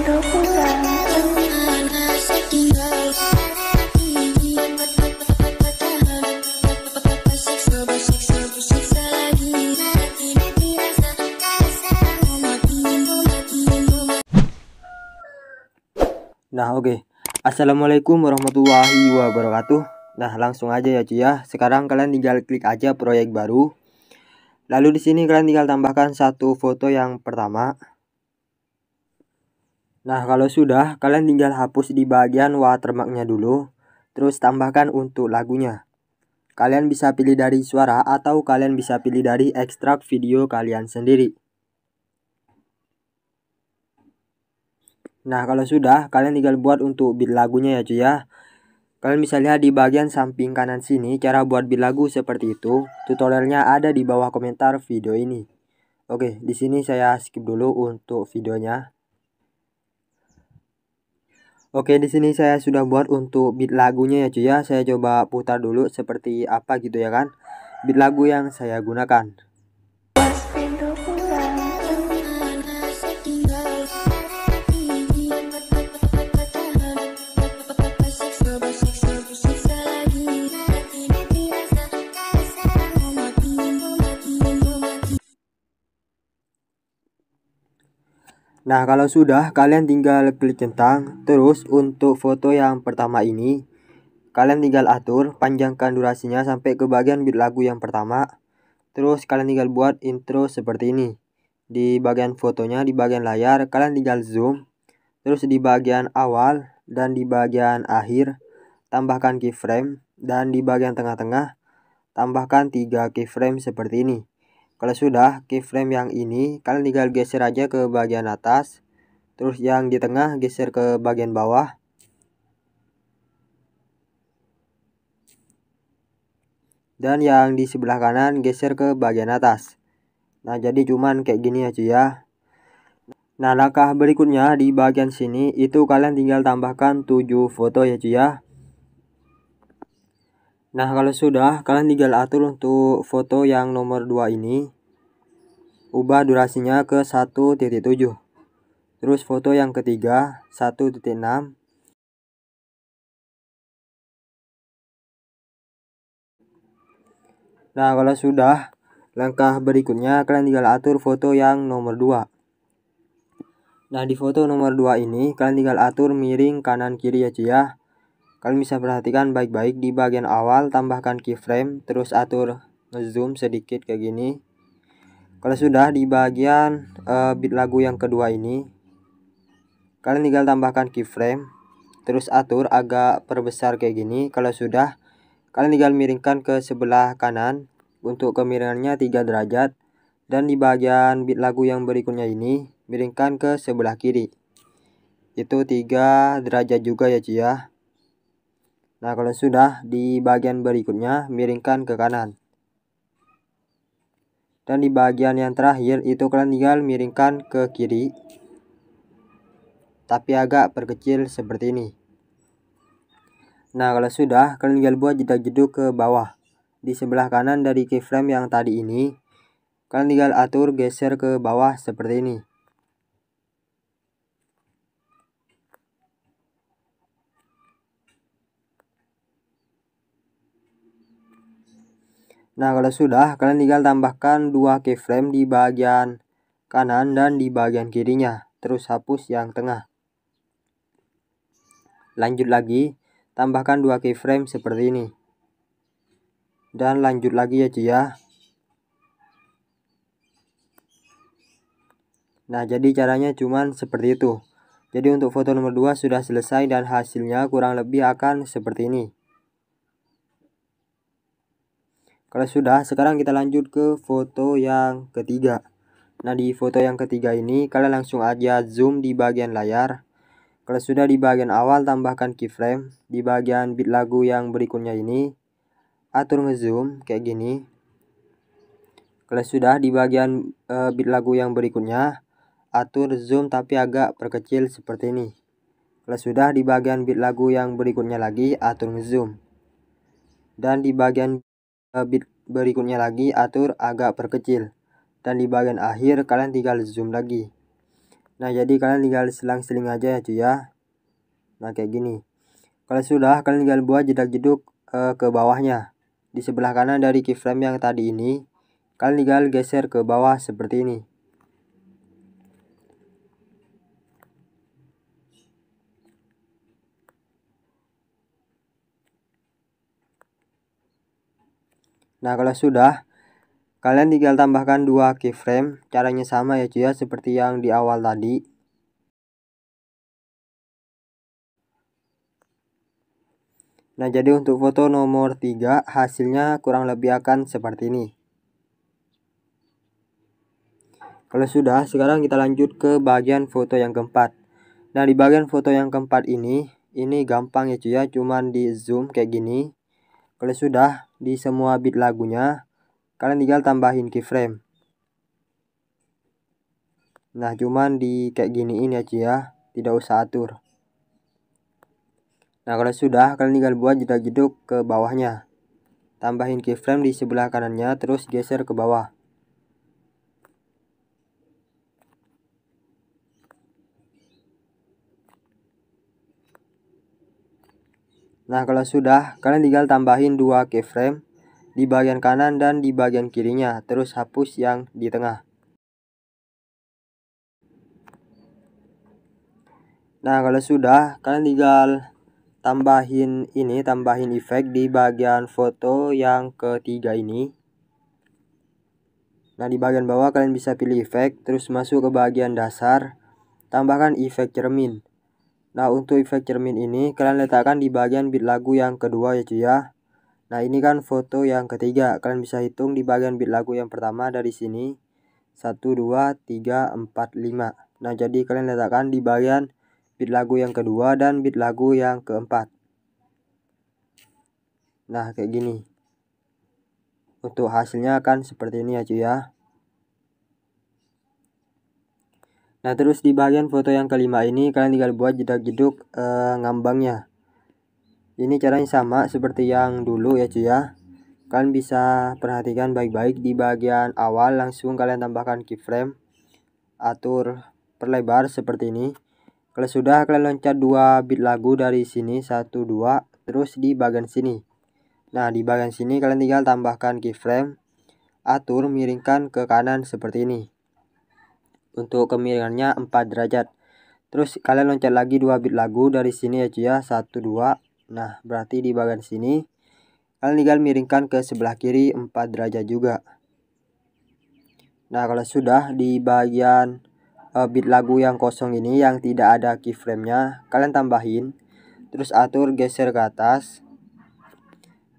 Nah oke okay. Assalamualaikum warahmatullahi wabarakatuh Nah langsung aja ya cuy ya Sekarang kalian tinggal klik aja proyek baru Lalu di sini kalian tinggal tambahkan satu foto yang pertama Nah kalau sudah, kalian tinggal hapus di bagian watermarknya dulu, terus tambahkan untuk lagunya. Kalian bisa pilih dari suara atau kalian bisa pilih dari ekstrak video kalian sendiri. Nah kalau sudah, kalian tinggal buat untuk beat lagunya ya cuy ya. Kalian bisa lihat di bagian samping kanan sini cara buat beat lagu seperti itu. Tutorialnya ada di bawah komentar video ini. Oke, di sini saya skip dulu untuk videonya. Oke, di sini saya sudah buat untuk beat lagunya ya cuy ya. Saya coba putar dulu seperti apa gitu ya kan. Beat lagu yang saya gunakan. Nah kalau sudah kalian tinggal klik centang terus untuk foto yang pertama ini kalian tinggal atur panjangkan durasinya sampai ke bagian beat lagu yang pertama terus kalian tinggal buat intro seperti ini di bagian fotonya di bagian layar kalian tinggal zoom terus di bagian awal dan di bagian akhir tambahkan keyframe dan di bagian tengah-tengah tambahkan 3 keyframe seperti ini kalau sudah, keyframe yang ini kalian tinggal geser aja ke bagian atas. Terus yang di tengah geser ke bagian bawah. Dan yang di sebelah kanan geser ke bagian atas. Nah, jadi cuman kayak gini aja ya. Nah, langkah berikutnya di bagian sini itu kalian tinggal tambahkan 7 foto ya cuy ya. Nah kalau sudah kalian tinggal atur untuk foto yang nomor 2 ini Ubah durasinya ke 1.7 Terus foto yang ketiga 1.6 Nah kalau sudah Langkah berikutnya kalian tinggal atur foto yang nomor 2 Nah di foto nomor 2 ini kalian tinggal atur miring kanan kiri aja ya, ya. Kalian bisa perhatikan baik-baik di bagian awal tambahkan keyframe terus atur zoom sedikit kayak gini. Kalau sudah di bagian uh, beat lagu yang kedua ini kalian tinggal tambahkan keyframe terus atur agak perbesar kayak gini. Kalau sudah kalian tinggal miringkan ke sebelah kanan untuk kemiringannya 3 derajat dan di bagian beat lagu yang berikutnya ini miringkan ke sebelah kiri. Itu 3 derajat juga ya cuy ya. Nah, kalau sudah, di bagian berikutnya miringkan ke kanan. Dan di bagian yang terakhir itu kalian tinggal miringkan ke kiri. Tapi agak perkecil seperti ini. Nah, kalau sudah, kalian tinggal buat jeda jeduk ke bawah. Di sebelah kanan dari keyframe yang tadi ini, kalian tinggal atur geser ke bawah seperti ini. Nah kalau sudah kalian tinggal tambahkan dua keyframe di bagian kanan dan di bagian kirinya. Terus hapus yang tengah. Lanjut lagi, tambahkan dua keyframe seperti ini. Dan lanjut lagi ya cuy ya. Nah jadi caranya cuman seperti itu. Jadi untuk foto nomor 2 sudah selesai dan hasilnya kurang lebih akan seperti ini. Kalau sudah, sekarang kita lanjut ke foto yang ketiga. Nah, di foto yang ketiga ini, kalian langsung aja zoom di bagian layar. Kalau sudah di bagian awal, tambahkan keyframe. Di bagian bit lagu yang berikutnya ini, atur ngezoom kayak gini. Kalau sudah di bagian uh, beat lagu yang berikutnya, atur zoom tapi agak perkecil seperti ini. Kalau sudah di bagian bit lagu yang berikutnya lagi, atur ngezoom. Dan di bagian Eh, bit berikutnya lagi atur agak perkecil dan di bagian akhir kalian tinggal zoom lagi nah jadi kalian tinggal selang-seling aja ya cuy ya nah kayak gini kalau sudah kalian tinggal buat jedak-jeduk uh, eh, ke bawahnya di sebelah kanan dari keyframe yang tadi ini kalian tinggal geser ke bawah seperti ini Nah kalau sudah kalian tinggal tambahkan dua keyframe caranya sama ya cuy ya seperti yang di awal tadi Nah jadi untuk foto nomor 3 hasilnya kurang lebih akan seperti ini Kalau sudah sekarang kita lanjut ke bagian foto yang keempat Nah di bagian foto yang keempat ini ini gampang ya cuy ya cuman di zoom kayak gini kalau sudah di semua bit lagunya, kalian tinggal tambahin keyframe. Nah, cuman di kayak gini ini aja ya, tidak usah atur. Nah, kalau sudah, kalian tinggal buat jeda jeduk ke bawahnya. Tambahin keyframe di sebelah kanannya, terus geser ke bawah. Nah kalau sudah, kalian tinggal tambahin dua keyframe di bagian kanan dan di bagian kirinya, terus hapus yang di tengah. Nah kalau sudah, kalian tinggal tambahin ini, tambahin efek di bagian foto yang ketiga ini. Nah di bagian bawah kalian bisa pilih efek, terus masuk ke bagian dasar, tambahkan efek cermin. Nah untuk efek cermin ini kalian letakkan di bagian bit lagu yang kedua ya cuy ya. Nah ini kan foto yang ketiga kalian bisa hitung di bagian bit lagu yang pertama dari sini 1, 2, 3, 4, 5 Nah jadi kalian letakkan di bagian bit lagu yang kedua dan bit lagu yang keempat Nah kayak gini Untuk hasilnya akan seperti ini ya cuy ya Nah terus di bagian foto yang kelima ini kalian tinggal buat jeduk jeduk e, eh, ngambangnya. Ini caranya sama seperti yang dulu ya cuy ya. Kalian bisa perhatikan baik-baik di bagian awal langsung kalian tambahkan keyframe. Atur perlebar seperti ini. Kalau sudah kalian loncat dua bit lagu dari sini satu dua terus di bagian sini. Nah di bagian sini kalian tinggal tambahkan keyframe. Atur miringkan ke kanan seperti ini untuk kemiringannya 4 derajat terus kalian loncat lagi dua bit lagu dari sini ya cuy ya 1 2 nah berarti di bagian sini kalian tinggal miringkan ke sebelah kiri 4 derajat juga nah kalau sudah di bagian uh, bit lagu yang kosong ini yang tidak ada keyframe-nya kalian tambahin terus atur geser ke atas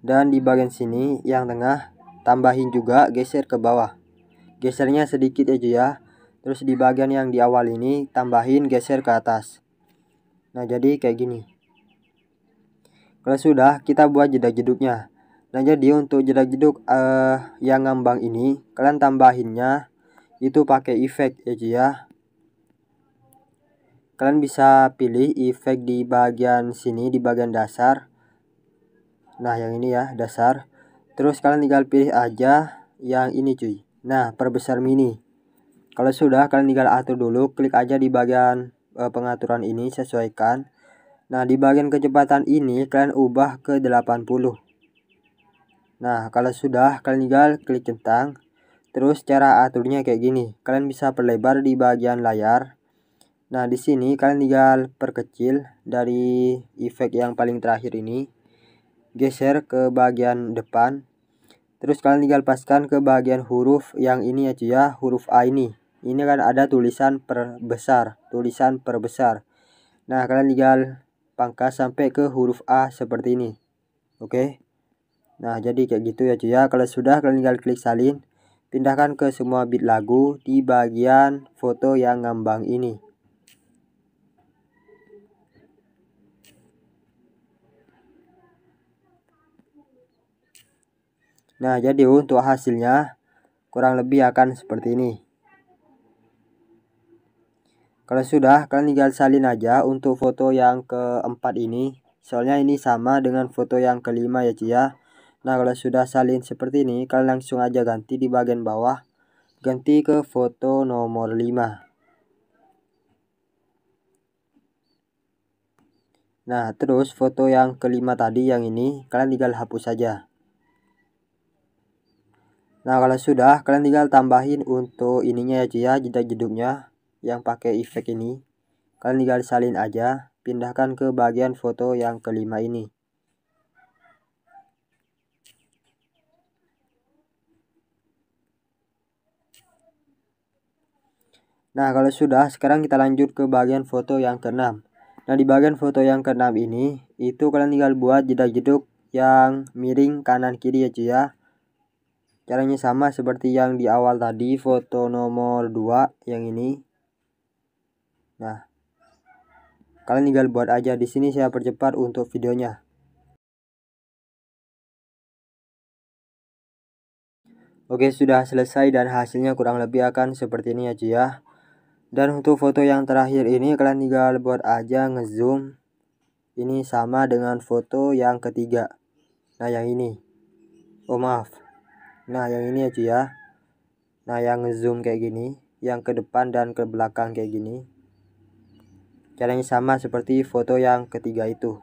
dan di bagian sini yang tengah tambahin juga geser ke bawah gesernya sedikit aja ya Terus di bagian yang di awal ini tambahin geser ke atas. Nah jadi kayak gini. Kalau sudah kita buat jeda jeduknya. Nah jadi untuk jeda jeduk uh, yang ngambang ini kalian tambahinnya itu pakai efek ya cuy ya. Kalian bisa pilih efek di bagian sini di bagian dasar. Nah yang ini ya dasar. Terus kalian tinggal pilih aja yang ini cuy. Nah perbesar mini. Kalau sudah, kalian tinggal atur dulu. Klik aja di bagian e, pengaturan ini, sesuaikan. Nah, di bagian kecepatan ini, kalian ubah ke 80. Nah, kalau sudah, kalian tinggal klik centang. Terus, cara aturnya kayak gini. Kalian bisa perlebar di bagian layar. Nah, di sini kalian tinggal perkecil dari efek yang paling terakhir ini. Geser ke bagian depan. Terus kalian tinggal paskan ke bagian huruf yang ini aja, ya, huruf A ini ini kan ada tulisan perbesar tulisan perbesar nah kalian tinggal pangkas sampai ke huruf A seperti ini oke okay? nah jadi kayak gitu ya cuy ya kalau sudah kalian tinggal klik salin pindahkan ke semua bit lagu di bagian foto yang ngambang ini Nah, jadi untuk hasilnya kurang lebih akan seperti ini. Kalau sudah, kalian tinggal salin aja untuk foto yang keempat ini. Soalnya ini sama dengan foto yang kelima ya cia. Ya. Nah kalau sudah salin seperti ini, kalian langsung aja ganti di bagian bawah. Ganti ke foto nomor 5. Nah, terus foto yang kelima tadi yang ini kalian tinggal hapus saja. Nah, kalau sudah kalian tinggal tambahin untuk ininya ya cia, ya, jeda jeduknya yang pakai efek ini, kalian tinggal salin aja, pindahkan ke bagian foto yang kelima ini. Nah, kalau sudah, sekarang kita lanjut ke bagian foto yang keenam. Nah, di bagian foto yang keenam ini, itu kalian tinggal buat jeda-jeduk yang miring kanan kiri ya cuy ya. Caranya sama seperti yang di awal tadi, foto nomor 2 yang ini. Nah, kalian tinggal buat aja di sini saya percepat untuk videonya. Oke, sudah selesai dan hasilnya kurang lebih akan seperti ini aja ya. Dan untuk foto yang terakhir ini kalian tinggal buat aja ngezoom. Ini sama dengan foto yang ketiga. Nah, yang ini. Oh, maaf. Nah, yang ini aja ya. Nah, yang ngezoom kayak gini, yang ke depan dan ke belakang kayak gini. Caranya sama seperti foto yang ketiga itu.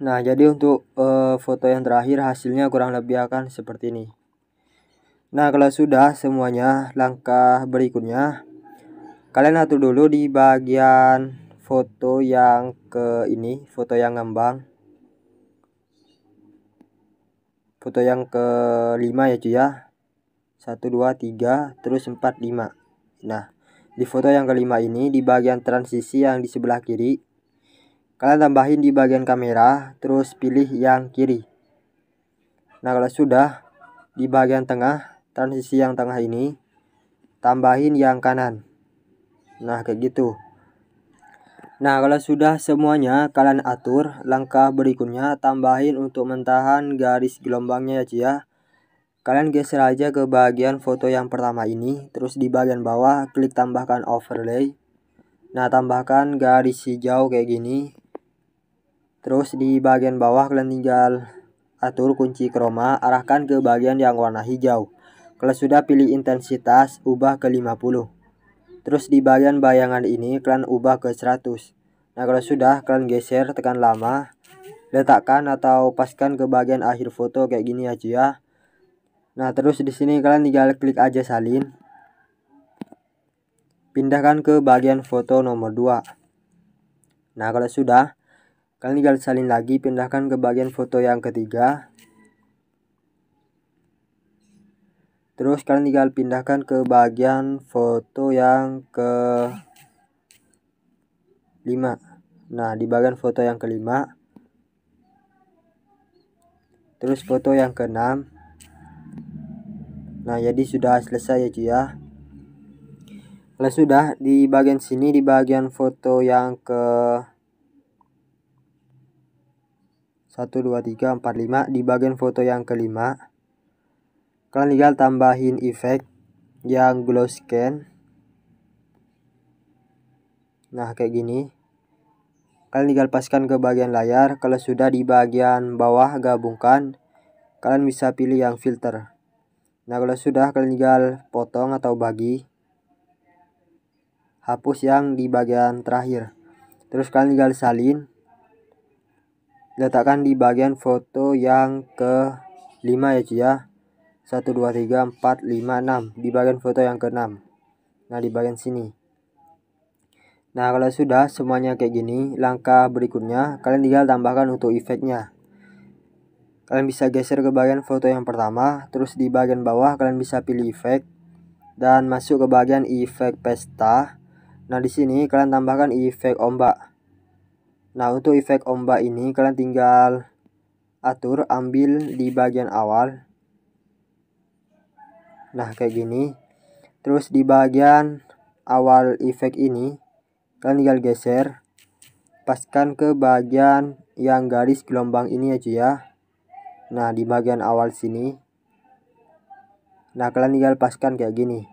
Nah, jadi untuk uh, foto yang terakhir hasilnya kurang lebih akan seperti ini. Nah, kalau sudah semuanya, langkah berikutnya kalian atur dulu di bagian foto yang ke ini, foto yang ngembang. Foto yang kelima ya cuy ya. 1, 2, 3, terus 4, 5. Nah, di foto yang kelima ini di bagian transisi yang di sebelah kiri, kalian tambahin di bagian kamera, terus pilih yang kiri. Nah, kalau sudah, di bagian tengah, transisi yang tengah ini, tambahin yang kanan. Nah, kayak gitu. Nah, kalau sudah semuanya kalian atur, langkah berikutnya tambahin untuk mentahan garis gelombangnya ya, cia ya. Kalian geser aja ke bagian foto yang pertama ini, terus di bagian bawah klik tambahkan overlay. Nah, tambahkan garis hijau kayak gini. Terus di bagian bawah kalian tinggal atur kunci chroma, arahkan ke bagian yang warna hijau. Kalau sudah pilih intensitas, ubah ke 50. Terus di bagian bayangan ini kalian ubah ke 100. Nah kalau sudah kalian geser tekan lama. Letakkan atau paskan ke bagian akhir foto kayak gini aja ya. Nah, terus di sini kalian tinggal klik aja salin. Pindahkan ke bagian foto nomor 2. Nah, kalau sudah, kalian tinggal salin lagi, pindahkan ke bagian foto yang ketiga. Terus kalian tinggal pindahkan ke bagian foto yang ke 5. Nah, di bagian foto yang kelima terus foto yang keenam nah jadi sudah selesai ya cuy ya kalau sudah di bagian sini di bagian foto yang ke 1 2 3 4 5 di bagian foto yang kelima kalian tinggal tambahin efek yang glow scan nah kayak gini kalian tinggal paskan ke bagian layar kalau sudah di bagian bawah gabungkan kalian bisa pilih yang filter Nah kalau sudah kalian tinggal potong atau bagi hapus yang di bagian terakhir. Terus kalian tinggal salin letakkan di bagian foto yang ke 5 ya cuy ya. 1 2 3 4 5 6 di bagian foto yang ke-6. Nah, di bagian sini. Nah, kalau sudah semuanya kayak gini, langkah berikutnya kalian tinggal tambahkan untuk efeknya kalian bisa geser ke bagian foto yang pertama terus di bagian bawah kalian bisa pilih efek dan masuk ke bagian efek pesta nah di sini kalian tambahkan efek ombak nah untuk efek ombak ini kalian tinggal atur ambil di bagian awal nah kayak gini terus di bagian awal efek ini kalian tinggal geser paskan ke bagian yang garis gelombang ini aja ya Nah di bagian awal sini Nah kalian tinggal paskan kayak gini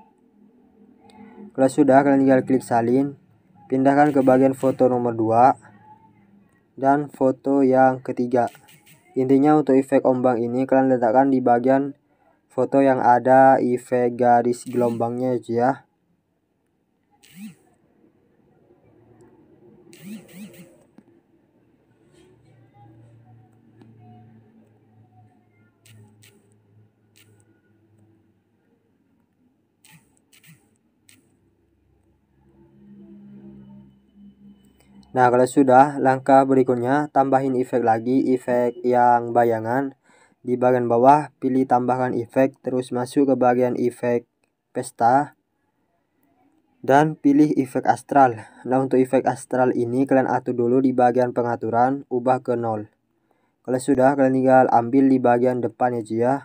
Kalau sudah kalian tinggal klik salin Pindahkan ke bagian foto nomor 2 Dan foto yang ketiga Intinya untuk efek ombang ini kalian letakkan di bagian foto yang ada efek garis gelombangnya ya Nah, kalau sudah, langkah berikutnya tambahin efek lagi, efek yang bayangan. Di bagian bawah, pilih tambahkan efek, terus masuk ke bagian efek pesta. Dan pilih efek astral. Nah, untuk efek astral ini, kalian atur dulu di bagian pengaturan, ubah ke nol. Kalau sudah, kalian tinggal ambil di bagian depan aja ya, ya.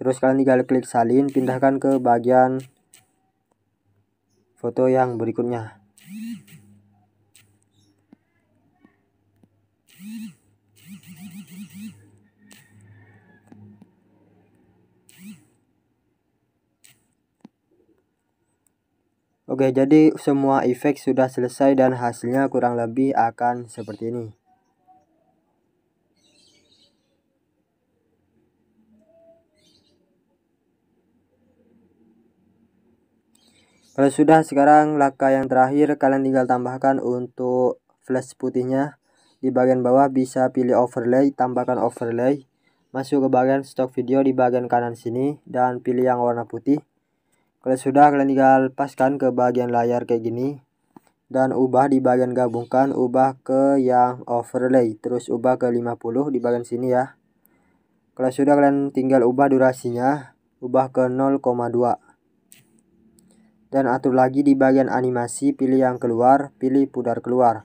Terus kalian tinggal klik salin, pindahkan ke bagian foto yang berikutnya. Oke, jadi semua efek sudah selesai dan hasilnya kurang lebih akan seperti ini. Kalau sudah sekarang laka yang terakhir kalian tinggal tambahkan untuk flash putihnya di bagian bawah bisa pilih overlay tambahkan overlay masuk ke bagian stok video di bagian kanan sini dan pilih yang warna putih kalau sudah kalian tinggal paskan ke bagian layar kayak gini dan ubah di bagian gabungkan ubah ke yang overlay terus ubah ke 50 di bagian sini ya kalau sudah kalian tinggal ubah durasinya ubah ke 0,2 dan atur lagi di bagian animasi pilih yang keluar pilih pudar keluar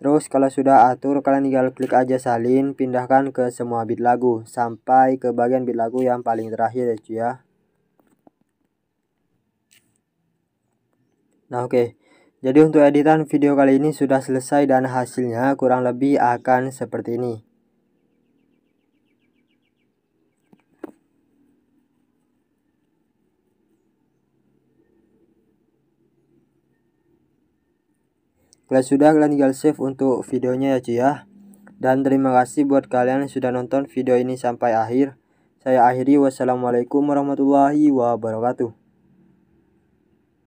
terus kalau sudah atur kalian tinggal klik aja salin pindahkan ke semua bit lagu sampai ke bagian bit lagu yang paling terakhir ya cuy ya nah oke okay. Jadi untuk editan video kali ini sudah selesai dan hasilnya kurang lebih akan seperti ini. Kalian sudah kalian tinggal save untuk videonya ya cuy ya. Dan terima kasih buat kalian yang sudah nonton video ini sampai akhir. Saya akhiri wassalamualaikum warahmatullahi wabarakatuh.